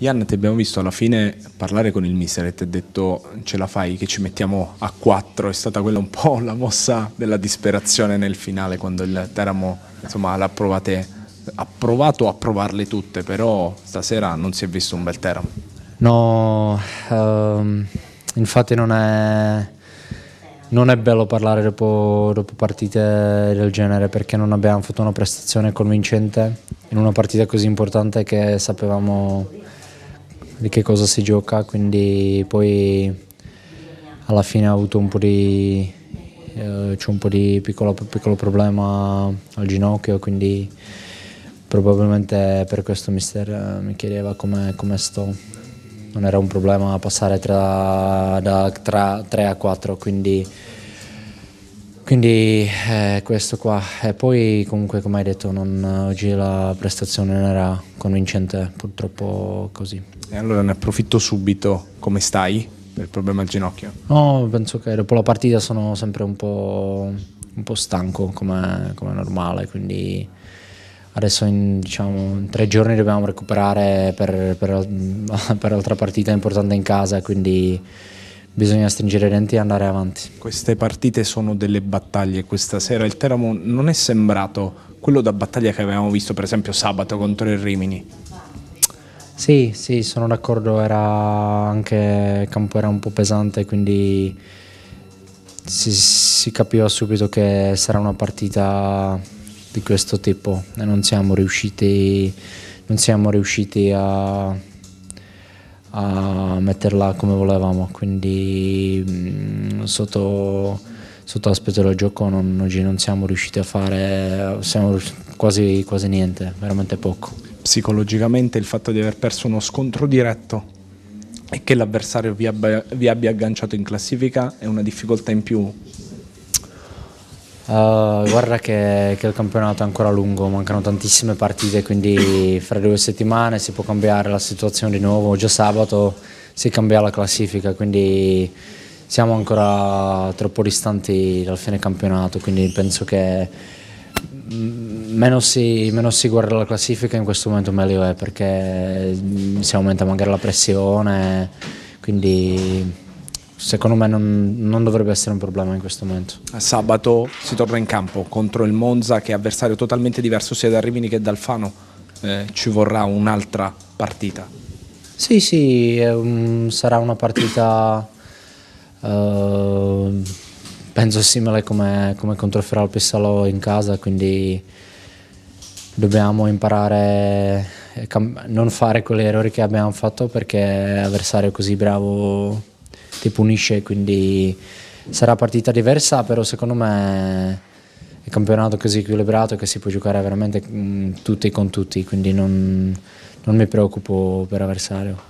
Ian, ti abbiamo visto alla fine parlare con il mister e ti ha detto ce la fai, che ci mettiamo a quattro. È stata quella un po' la mossa della disperazione nel finale quando il Teramo insomma, l'ha provate, ha provato a provarle tutte, però stasera non si è visto un bel Teramo. No, um, infatti non è, non è bello parlare dopo, dopo partite del genere perché non abbiamo fatto una prestazione convincente in una partita così importante che sapevamo di che cosa si gioca, quindi poi alla fine ho avuto un po' di, eh, un po di piccolo, piccolo, problema al ginocchio, quindi probabilmente per questo mister eh, mi chiedeva come, come sto. Non era un problema passare tra, da 3 a 4, quindi quindi eh, questo qua. E poi comunque come hai detto non, eh, oggi la prestazione non era convincente, purtroppo così. E allora ne approfitto subito, come stai per il problema al ginocchio? No, penso che dopo la partita sono sempre un po', un po stanco come, come normale, quindi adesso in, diciamo, in, tre giorni dobbiamo recuperare per, per, per l'altra partita importante in casa, quindi bisogna stringere i denti e andare avanti. Queste partite sono delle battaglie. Questa sera il Teramo non è sembrato quello da battaglia che avevamo visto, per esempio, sabato contro il Rimini. Sì, sì, sono d'accordo. Era anche il campo era un po' pesante, quindi si, si capiva subito che sarà una partita di questo tipo e non siamo riusciti, non siamo riusciti a a metterla come volevamo, quindi mm, sotto, sotto l'aspetto del gioco non, oggi non siamo riusciti a fare quasi, quasi niente, veramente poco. Psicologicamente il fatto di aver perso uno scontro diretto e che l'avversario vi abbia, vi abbia agganciato in classifica è una difficoltà in più eh, guarda che, che, il campionato è ancora lungo, mancano tantissime partite, quindi fra due settimane si può cambiare la situazione di nuovo, già sabato si cambia la classifica, quindi siamo ancora troppo distanti dal fine campionato, quindi penso che mm, meno si, meno si guarda la classifica in questo momento meglio è perché si aumenta magari la pressione, quindi secondo me non, non, dovrebbe essere un problema in questo momento. A sabato si torna in campo contro il Monza che è avversario totalmente diverso sia da Rimini che da Alfano, eh, ci vorrà un'altra partita. Sì, sì, um, sarà una partita uh, penso simile come, come contro Feral Pissalo in casa, quindi dobbiamo imparare a non fare quegli errori che abbiamo fatto perché avversario così bravo ti punisce, quindi sarà partita diversa, però secondo me è un campionato così equilibrato che si può giocare veramente mh, mm, tutti con tutti, quindi non, non mi preoccupo per avversario.